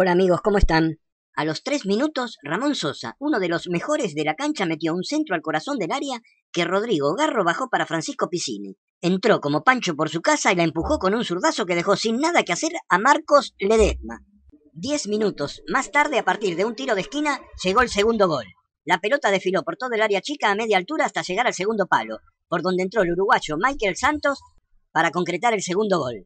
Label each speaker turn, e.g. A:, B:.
A: Hola amigos, ¿cómo están? A los tres minutos, Ramón Sosa, uno de los mejores de la cancha, metió un centro al corazón del área que Rodrigo Garro bajó para Francisco Piscini. Entró como Pancho por su casa y la empujó con un zurdazo que dejó sin nada que hacer a Marcos Ledesma. Diez minutos más tarde, a partir de un tiro de esquina, llegó el segundo gol. La pelota desfiló por todo el área chica a media altura hasta llegar al segundo palo, por donde entró el uruguayo Michael Santos para concretar el segundo gol.